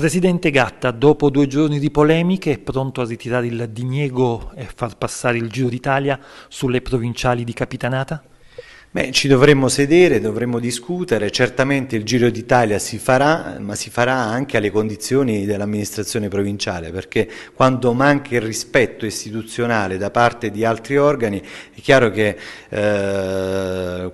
Presidente Gatta, dopo due giorni di polemiche, è pronto a ritirare il diniego e far passare il Giro d'Italia sulle provinciali di Capitanata? Beh, ci dovremmo sedere, dovremmo discutere, certamente il Giro d'Italia si farà, ma si farà anche alle condizioni dell'amministrazione provinciale, perché quando manca il rispetto istituzionale da parte di altri organi è chiaro che eh,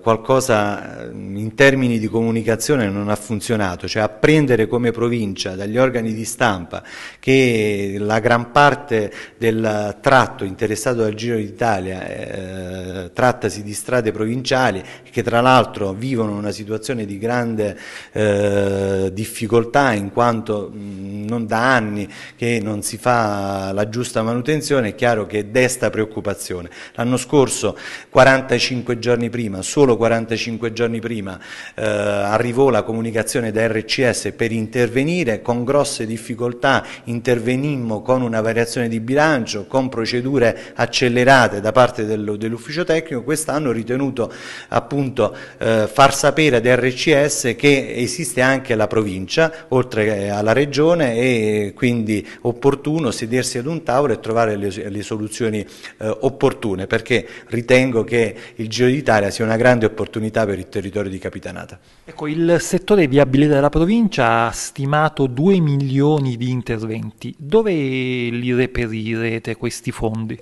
qualcosa eh, in termini di comunicazione non ha funzionato, cioè apprendere come provincia dagli organi di stampa che la gran parte del tratto interessato dal Giro d'Italia eh, trattasi di strade provinciali che tra l'altro vivono una situazione di grande eh, difficoltà in quanto mh, non da anni che non si fa la giusta manutenzione, è chiaro che desta preoccupazione. L'anno scorso 45 giorni prima solo solo 45 giorni prima eh, arrivò la comunicazione da RCS per intervenire, con grosse difficoltà intervenimmo con una variazione di bilancio, con procedure accelerate da parte dell'ufficio tecnico, quest'anno ho ritenuto appunto eh, far sapere ad RCS che esiste anche la provincia, oltre eh, alla regione e quindi opportuno sedersi ad un tavolo e trovare le, le soluzioni eh, opportune, perché ritengo che il Giro d'Italia sia una grande grande opportunità per il territorio di Capitanata. Ecco, il settore viabilità della provincia ha stimato 2 milioni di interventi. Dove li reperirete questi fondi?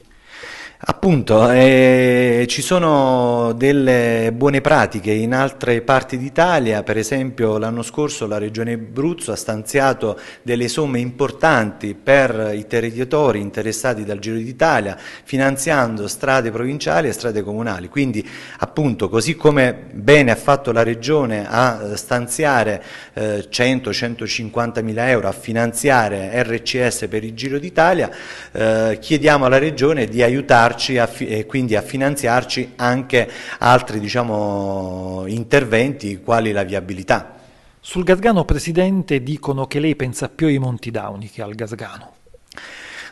Appunto, eh, ci sono delle buone pratiche in altre parti d'Italia, per esempio l'anno scorso la Regione Abruzzo ha stanziato delle somme importanti per i territori interessati dal Giro d'Italia, finanziando strade provinciali e strade comunali, quindi appunto così come bene ha fatto la Regione a stanziare eh, 100-150 mila euro, a finanziare RCS per il Giro d'Italia, eh, chiediamo alla Regione di aiutarci aiutarci e quindi a finanziarci anche altri diciamo, interventi quali la viabilità. Sul Gasgano Presidente dicono che lei pensa più ai Monti Dauni che al Gasgano.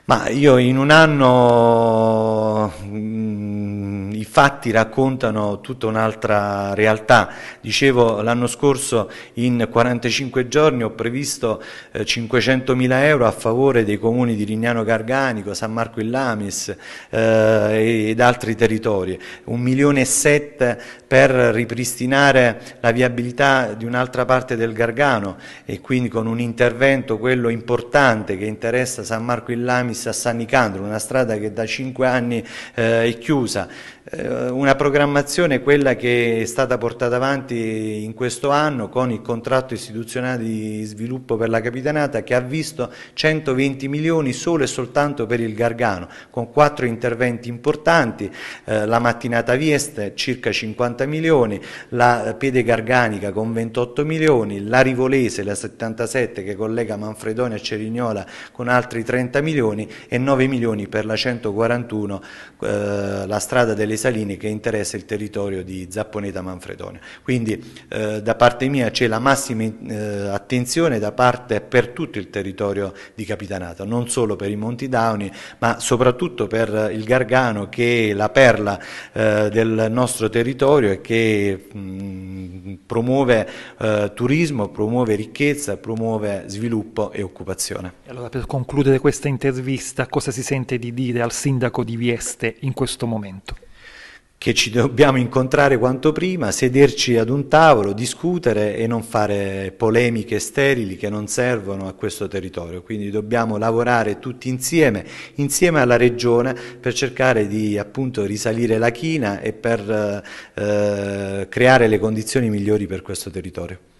Ma io in un anno mh, mm, i fatti raccontano tutta un'altra realtà. Dicevo l'anno scorso in 45 giorni ho previsto eh, 500.000 euro a favore dei comuni di Rignano Garganico, San Marco in Lamis eh, ed altri territori. Un milione e sette per ripristinare la viabilità di un'altra parte del Gargano e quindi con un intervento, quello importante che interessa San Marco in Lamis Ioannis a San Nicandro, una strada che da cinque anni eh, è chiusa. Eh, una programmazione quella che è stata portata avanti in questo anno con il contratto istituzionale di sviluppo per la Capitanata che ha visto 120 milioni solo e soltanto per il Gargano, con quattro interventi importanti, eh, la mattinata Viest circa 50 milioni, la piede Garganica con 28 milioni, la Rivolese la 77 che collega Manfredonia e Cerignola con altri 30 milioni milioni e 9 milioni per la 141, eh, la strada delle Saline che interessa il territorio di Zapponeta Manfredonia. Quindi eh, da parte mia c'è la massima eh, attenzione da parte per tutto il territorio di Capitanata, non solo per i Monti Downi ma soprattutto per il Gargano che è la perla eh, del nostro territorio e che mh, mm, promuove eh, turismo, promuove ricchezza, promuove sviluppo e occupazione. Allora per concludere questa intervista intervista cosa si sente di dire al sindaco di Vieste in questo momento? Che ci dobbiamo incontrare quanto prima, sederci ad un tavolo, discutere e non fare polemiche sterili che non servono a questo territorio. Quindi dobbiamo lavorare tutti insieme, insieme alla Regione, per cercare di appunto risalire la china e per eh, creare le condizioni migliori per questo territorio.